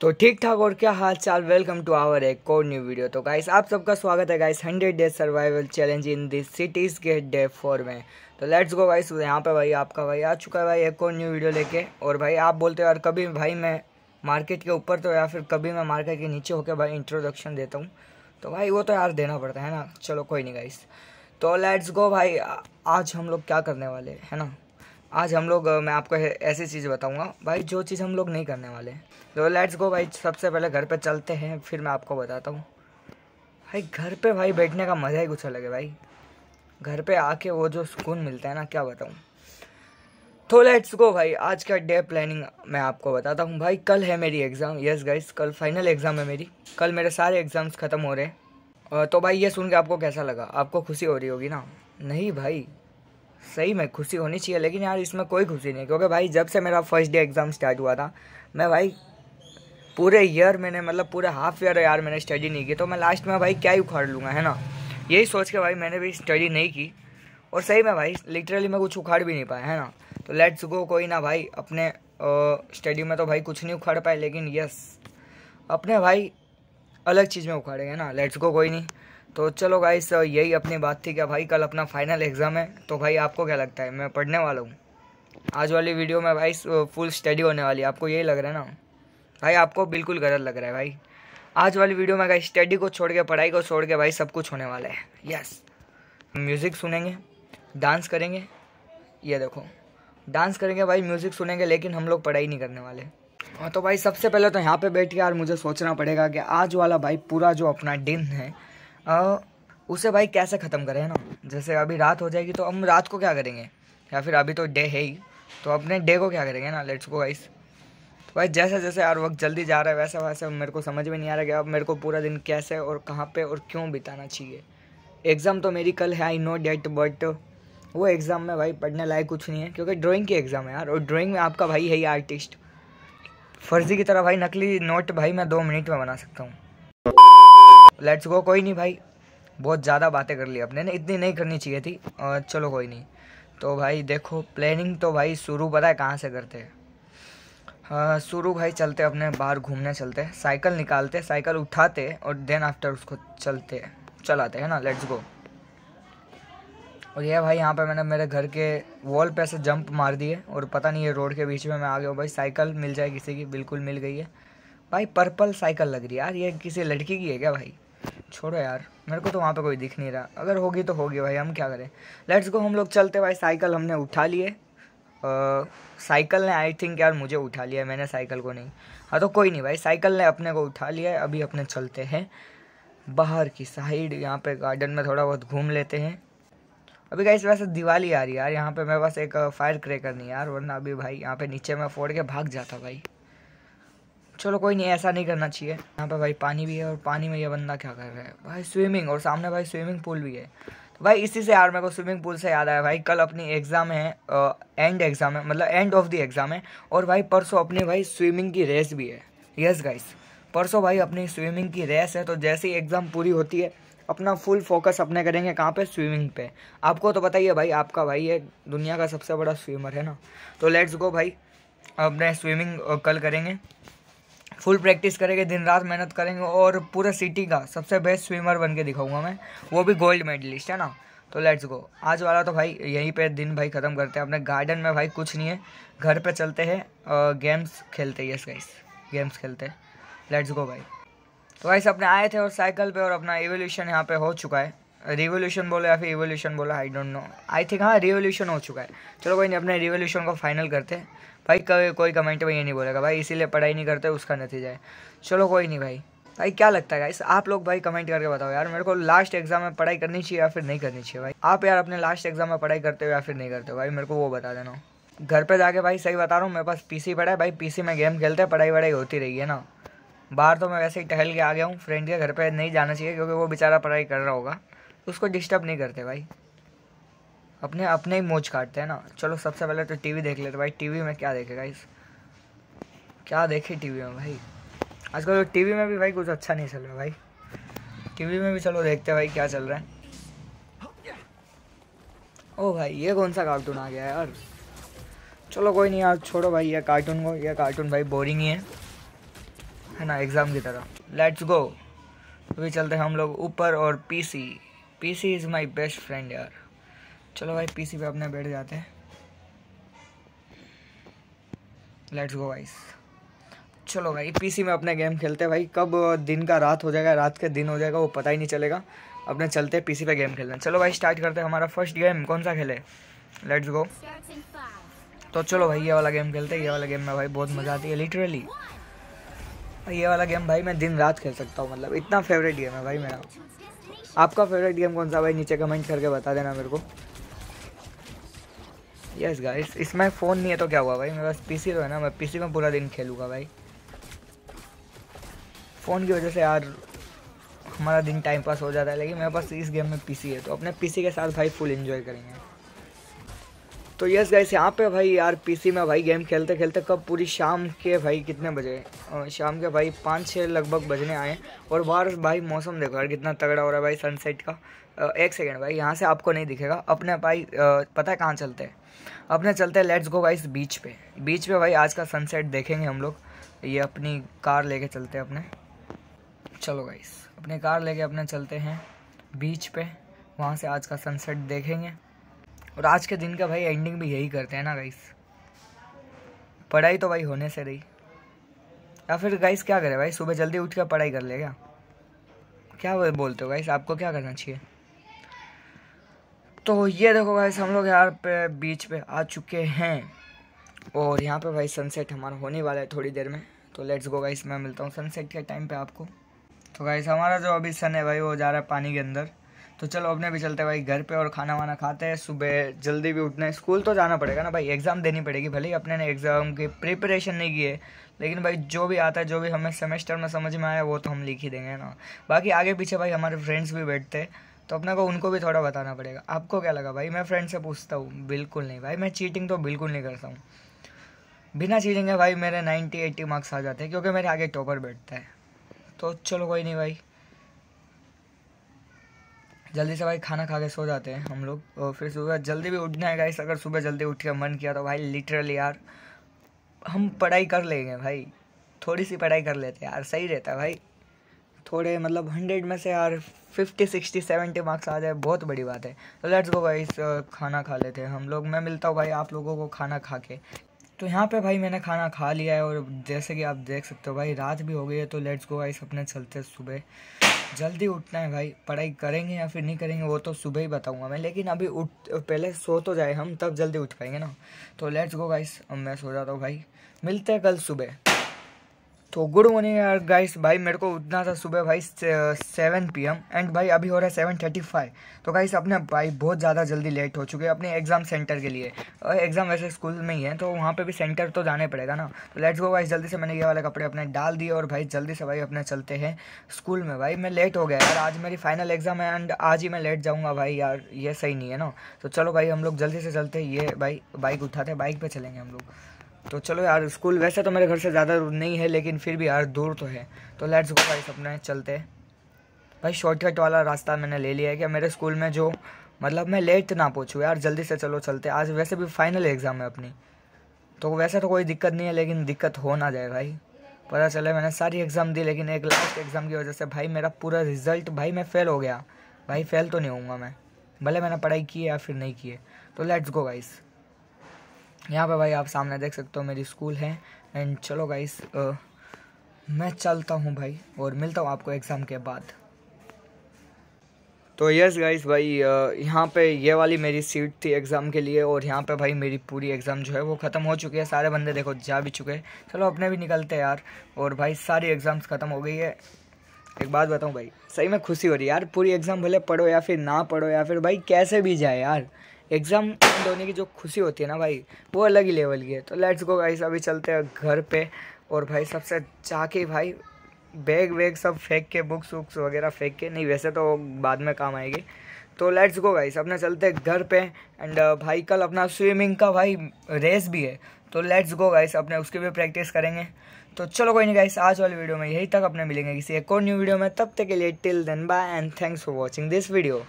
तो ठीक ठाक और क्या हाल चाल वेलकम टू आवर एक और न्यू वीडियो तो गाइस आप सबका स्वागत है guys hundred days survival challenge in this cities get day four में तो लेट्स गो गाइस यहाँ पे भाई आपका भाई आ चुका है भाई एक और न्यू वीडियो लेके और भाई आप बोलते हो यार कभी भाई मैं मार्केट के ऊपर तो या फिर कभी मैं मार्केट के नीचे होकर भाई इंट्रोडक्शन देता हूँ तो भाई वो तो यार देना पड़ता है ना चलो कोई नहीं गाइस तो लेट्स गो भाई आज हम लोग क्या करने वाले है ना आज हम लोग मैं आपको ऐसी चीज़ बताऊंगा भाई जो चीज़ हम लोग नहीं करने वाले हैं तो लेट्स गो भाई सबसे पहले घर पे चलते हैं फिर मैं आपको बताता हूँ भाई घर पे भाई बैठने का मज़ा ही कुछ अलग है भाई घर पे आके वो जो सुकून मिलता है ना क्या बताऊँ तो लेट्स गो भाई आज का डे प्लानिंग मैं आपको बताता हूँ भाई कल है मेरी एग्ज़ाम यस गाइस कल फाइनल एग्ज़ाम है मेरी कल मेरे सारे एग्ज़ाम्स ख़त्म हो रहे हैं तो भाई ये सुन के आपको कैसा लगा आपको खुशी हो रही होगी ना नहीं भाई सही में खुशी होनी चाहिए लेकिन यार इसमें कोई खुशी नहीं क्योंकि भाई जब से मेरा फर्स्ट डे एग्ज़ाम स्टार्ट हुआ था मैं भाई पूरे ईयर मैंने मतलब पूरे हाफ ईयर यार मैंने स्टडी नहीं की तो मैं लास्ट में भाई क्या ही उखाड़ लूँगा है ना यही सोच के भाई मैंने भी स्टडी नहीं की और सही में भाई लिटरली मैं कुछ उखाड़ भी नहीं पाया है ना तो लेट्स गो कोई ना भाई अपने स्टडी में तो भाई कुछ नहीं उखाड़ पाए लेकिन यस अपने भाई अलग चीज़ में उखाड़ेंगे ना लेट्स गो कोई नहीं तो चलो गाइस यही अपनी बात थी क्या भाई कल अपना फाइनल एग्ज़ाम है तो भाई आपको क्या लगता है मैं पढ़ने वाला हूँ आज वाली वीडियो में भाई फुल स्टडी होने वाली है आपको यही लग रहा है ना भाई आपको बिल्कुल गलत लग रहा है भाई आज वाली वीडियो में गाइस स्टडी को छोड़ के पढ़ाई को छोड़ के भाई सब कुछ होने वाला है यस म्यूज़िक सुनेंगे डांस करेंगे ये देखो डांस करेंगे भाई म्यूज़िक सुनेंगे लेकिन हम लोग पढ़ाई नहीं करने वाले हाँ तो भाई सबसे पहले तो यहाँ पे बैठ के यार मुझे सोचना पड़ेगा कि आज वाला भाई पूरा जो अपना दिन है आ, उसे भाई कैसे ख़त्म करें ना जैसे अभी रात हो जाएगी तो हम रात को क्या करेंगे या फिर अभी तो डे है ही तो अपने डे को क्या करेंगे ना लेट्स गो गाइस तो भाई जैसे जैसे यार वक्त जल्दी जा रहा है वैसा वैसे मेरे को समझ में नहीं आ रहा कि अब मेरे को पूरा दिन कैसे और कहाँ पे और क्यों बिताना चाहिए एग्ज़ाम तो मेरी कल है आई नो डेट बट वो एग्ज़ाम में भाई पढ़ने लायक कुछ नहीं है क्योंकि ड्राइंग की एग्ज़ाम है यार और ड्राइंग में आपका भाई है ही आर्टिस्ट फर्जी की तरह भाई नकली नोट भाई मैं दो मिनट में बना सकता हूँ लेट्स गो कोई नहीं भाई बहुत ज़्यादा बातें कर ली अपने ने इतनी नहीं करनी चाहिए थी और चलो कोई नहीं तो भाई देखो प्लानिंग तो भाई शुरू पता है कहाँ से करते हैं हाँ शुरू भाई चलते अपने बाहर घूमने चलते हैं साइकिल निकालते साइकिल उठाते और देन आफ्टर उसको चलते चलाते हैं ना लेट्स गो और ये भाई यहाँ पे मैंने मेरे घर के वॉल पे से जंप मार दिए और पता नहीं ये रोड के बीच में मैं आ गया भाई साइकिल मिल जाए किसी की बिल्कुल मिल गई है भाई पर्पल साइकिल लग रही है यार ये किसी लड़की की है क्या भाई छोड़ो यार मेरे को तो वहाँ पे कोई दिख नहीं रहा अगर होगी तो होगी भाई हम क्या करें लेट्स गो हम लोग चलते भाई साइकिल हमने उठा लिए साइकिल ने आई थिंक यार मुझे उठा लिया मैंने साइकिल को नहीं हाँ तो कोई नहीं भाई साइकिल ने अपने को उठा लिया है अभी अपने चलते हैं बाहर की साइड यहाँ पे गार्डन में थोड़ा बहुत घूम लेते हैं अभी गाइस वैसे दिवाली आ रही यार यहाँ पे मेरे पास एक फायर क्रेकर नहीं यार वरना अभी भाई यहाँ पे नीचे मैं फोड़ के भाग जाता भाई चलो कोई नहीं ऐसा नहीं करना चाहिए यहाँ पर भाई पानी भी है और पानी में ये बंदा क्या कर रहा है भाई स्विमिंग और सामने भाई स्विमिंग पूल भी है तो भाई इसी से यार मेरे को स्विमिंग पूल से याद आया भाई कल अपनी एग्ज़ाम है एंड एग्ज़ाम है मतलब एंड ऑफ द एग्ज़ाम है और भाई परसों अपनी भाई स्विमिंग की रेस भी है यस गाइस परसों भाई अपनी स्विमिंग की रेस है तो जैसे ही एग्ज़ाम पूरी होती है अपना फुल फोकस अपने करेंगे कहाँ पे स्विमिंग पे आपको तो बताइए भाई आपका भाई ये दुनिया का सबसे बड़ा स्विमर है ना तो लेट्स गो भाई अपने स्विमिंग कल करेंगे फुल प्रैक्टिस करेंगे दिन रात मेहनत करेंगे और पूरे सिटी का सबसे बेस्ट स्विमर बन के दिखाऊंगा मैं वो भी गोल्ड मेडलिस्ट है ना तो लेट्स गो आज वाला तो भाई यहीं पे दिन भाई ख़त्म करते हैं अपने गार्डन में भाई कुछ नहीं है घर पे चलते हैं गेम्स खेलते हैं यस गाइस गेम्स खेलते हैं लेट्स गो भाई तो गाइस अपने आए थे और साइकिल पे और अपना एवोल्यूशन यहाँ पे हो चुका है रिवोल्यूशन बोलो या फिर रिवोल्यूशन बोलो I don't know I think हाँ रिवोल्यूशन हो चुका है चलो कोई नहीं अपने रिवोल्यूशन को फाइनल करते भाई कभी कोई कमेंट में ये नहीं बोलेगा भाई इसीलिए पढ़ाई नहीं करते उसका नतीजा है चलो कोई नहीं भाई भाई क्या लगता है इस आप लोग भाई कमेंट करके बताओ यार मेरे को लास्ट एग्जाम में पढ़ाई करनी चाहिए या फिर नहीं करनी चाहिए भाई आप यार अपने लास्ट एग्जाम में पढ़ाई करते हो या फिर नहीं करते हो भाई मेरे को वो बता देना घर पे जाके भाई सही बता रहा हूँ मेरे पास पीसी पड़ा है भाई पीसी में गेम खेलते हैं पढ़ाई वढ़ाई होती रही है ना बाहर तो मैं वैसे ही टहल के आ गया हूँ फ्रेंड के घर पर नहीं जाना चाहिए क्योंकि वो बेचारा पढ़ाई कर रहा होगा उसको डिस्टर्ब नहीं करते भाई अपने अपने ही मोच काटते हैं ना चलो सबसे पहले तो टीवी देख लेते भाई टीवी में क्या देखेगा इस क्या देखे टीवी में भाई आजकल तो टीवी में भी भाई कुछ अच्छा नहीं चल रहा भाई टीवी में भी चलो देखते हैं भाई क्या चल रहा है ओ भाई ये कौन सा कार्टून आ गया है यार चलो कोई नहीं यार छोड़ो भाई ये कार्टून को ये कार्टून भाई बोरिंग ही है है ना एग्ज़ाम की तरह लेट्स गो अभी चलते हैं हम लोग ऊपर और PC PC is my best friend यार चलो भाई पीसी पे अपने बैठ जाते हैं लेट्स गो वाइस चलो भाई पीसी में अपने गेम खेलते हैं भाई कब दिन का रात हो जाएगा रात के दिन हो जाएगा वो पता ही नहीं चलेगा अपने चलते हैं पीसी पे गेम खेलना चलो भाई स्टार्ट करते हैं हमारा फर्स्ट गेम कौन सा खेले लेट्स गो तो चलो भाई ये वाला गेम खेलते हैं ये वाला गेम में भाई बहुत मज़ा आती है लिटरली ये वाला गेम भाई मैं दिन रात खेल सकता हूँ मतलब इतना फेवरेट गेम है भाई मेरा आपका फेवरेट गेम कौन सा भाई नीचे कमेंट करके बता देना मेरे को यस गाइस इसमें फ़ोन नहीं है तो क्या हुआ भाई मेरे पास पीसी तो है ना मैं पीसी में पूरा दिन खेलूँगा भाई फ़ोन की वजह से यार हमारा दिन टाइम पास हो जाता है लेकिन मेरे पास इस गेम में पीसी है तो अपने पीसी के साथ भाई फुल इन्जॉय करेंगे तो यस गाइस यहाँ पे भाई यार पीसी में भाई गेम खेलते खेलते कब पूरी शाम के भाई कितने बजे शाम के भाई पाँच छः लगभग बजने आए और बाहर भाई मौसम देखो यार कितना तगड़ा हो रहा है भाई सनसेट का एक सेकेंड भाई यहाँ से आपको नहीं दिखेगा अपने भाई पता है कहाँ चलते हैं अपने चलते हैं लेट्स गो गाइस बीच पे बीच पे भाई आज का सनसेट देखेंगे हम लोग ये अपनी कार लेके चलते हैं अपने चलो गाइस अपनी कार लेके अपने चलते हैं बीच पे वहाँ से आज का सनसेट देखेंगे और आज के दिन का भाई एंडिंग भी यही करते हैं ना गाइस पढ़ाई तो भाई होने से रही या फिर गाइस क्या करें भाई सुबह जल्दी उठ कर पढ़ाई कर ले क्या क्या बोलते हो गाइस आपको क्या करना चाहिए तो ये देखो गाइस हम लोग यार पे बीच पे आ चुके हैं और यहाँ पे भाई सनसेट हमारा होने वाला है थोड़ी देर में तो लेट्स गो गाइस मैं मिलता हूँ सनसेट के टाइम पे आपको तो गाइस हमारा जो अभी सन है भाई वो जा रहा है पानी के अंदर तो चलो अपने भी चलते हैं भाई घर पे और खाना वाना खाते हैं सुबह जल्दी भी उठना है स्कूल तो जाना पड़ेगा ना भाई एग्ज़ाम देनी पड़ेगी भले ही अपने ने एग्ज़ाम की प्रिपरेशन नहीं की है लेकिन भाई जो भी आता है जो भी हमें सेमेस्टर में समझ में आया वो तो हम लिख ही देंगे ना बाकी आगे पीछे भाई हमारे फ्रेंड्स भी बैठते हैं तो अपने को उनको भी थोड़ा बताना पड़ेगा आपको क्या लगा भाई मैं फ्रेंड से पूछता हूँ बिल्कुल नहीं भाई मैं चीटिंग तो बिल्कुल नहीं करता हूँ बिना चीटिंग के भाई मेरे नाइन्टी एट्टी मार्क्स आ जाते हैं क्योंकि मेरे आगे टॉपर बैठता है तो चलो कोई नहीं भाई जल्दी से भाई खाना खा के सो जाते हैं हम लोग और फिर सुबह जल्दी भी उठना है गाइस अगर सुबह जल्दी उठ के मन किया तो भाई लिटरली यार हम पढ़ाई कर लेंगे भाई थोड़ी सी पढ़ाई कर लेते यार सही रहता है भाई थोड़े मतलब हंड्रेड में से यार फिफ्टी सिक्सटी सेवेंटी मार्क्स आ जाए बहुत बड़ी बात है तो लेट्स गो भाई खाना खा लेते हैं हम लोग मैं मिलता हूँ भाई आप लोगों को खाना खा के तो यहाँ पे भाई मैंने खाना खा लिया है और जैसे कि आप देख सकते हो भाई रात भी हो गई है तो लेट्स गो भाई अपने चलते सुबह जल्दी उठना है भाई पढ़ाई करेंगे या फिर नहीं करेंगे वो तो सुबह ही बताऊंगा मैं लेकिन अभी उठ पहले सो तो जाए हम तब जल्दी उठ पाएंगे ना तो लेट्स गो गाइस मैं सो जाता हूँ भाई मिलते हैं कल सुबह तो गुड मॉर्निंग यार गाइस भाई मेरे को उतना था सुबह भाई सेवन पी एम एंड भाई अभी हो रहा है सेवन थर्टी फाइव तो गाइस अपने भाई बहुत ज़्यादा जल्दी लेट हो चुके हैं अपने एग्ज़ाम सेंटर के लिए एग्ज़ाम वैसे स्कूल में ही है तो वहाँ पे भी सेंटर तो जाने पड़ेगा ना तो लेट्स गो गाइस जल्दी से मैंने ये वाले कपड़े अपने डाल दिए और भाई जल्दी से भाई अपने चलते हैं स्कूल में भाई मैं लेट हो गया यार आज मेरी फाइनल एग्ज़ाम है एंड आज ही मैं लेट जाऊँगा भाई यार ये सही नहीं है ना तो चलो भाई हम लोग जल्दी से चलते ये भाई बाइक उठाते बाइक पर चलेंगे हम लोग तो चलो यार स्कूल वैसे तो मेरे घर से ज़्यादा दूर नहीं है लेकिन फिर भी यार दूर तो है तो लेट्स गो भाई सपने चलते भाई शॉर्टकट वाला रास्ता मैंने ले लिया है क्या मेरे स्कूल में जो मतलब मैं लेट ना पहुँचूँ यार जल्दी से चलो चलते आज वैसे भी फाइनल एग्ज़ाम है अपनी तो वैसे तो कोई दिक्कत नहीं है लेकिन दिक्कत हो ना जाए भाई पता चले मैंने सारी एग्ज़ाम दी लेकिन एक लास्ट एग्ज़ाम की वजह से भाई मेरा पूरा रिजल्ट भाई मैं फ़ेल हो गया भाई फ़ेल तो नहीं होऊंगा मैं भले मैंने पढ़ाई की है या फिर नहीं की है तो लेट्स गो गाइस यहाँ पे भाई आप सामने देख सकते हो मेरी स्कूल है एंड चलो गाइस मैं चलता हूँ भाई और मिलता हूँ आपको एग्ज़ाम के बाद तो यस गाइस भाई यहाँ पे ये वाली मेरी सीट थी एग्ज़ाम के लिए और यहाँ पे भाई मेरी पूरी एग्ज़ाम जो है वो ख़त्म हो चुकी है सारे बंदे देखो जा भी चुके हैं चलो अपने भी निकलते हैं यार और भाई सारी एग्ज़ाम्स ख़त्म हो गई है एक बात बताऊँ भाई सही में खुशी हो रही है यार पूरी एग्ज़ाम भले पढ़ो या फिर ना पढ़ो या फिर भाई कैसे भी जाए यार एग्ज़ाम होने की जो खुशी होती है ना भाई वो अलग ही लेवल की है तो लेट्स गो गाइस अभी चलते हैं घर पे और भाई सबसे जाके भाई बैग वैग सब फेंक के बुक्स वुक्स वगैरह फेंक के नहीं वैसे तो बाद में काम आएगी तो लेट्स गो गाइस अपना चलते हैं घर पे एंड uh, भाई कल अपना स्विमिंग का भाई रेस भी है तो लेट्स गो गाइस अपने उसकी भी प्रैक्टिस करेंगे तो चलो कोई नहीं गाइस आज वाली वीडियो में यही तक अपने मिलेंगे किसी एक और न्यू वीडियो में तब तक के लिए till then bye and thanks for watching this video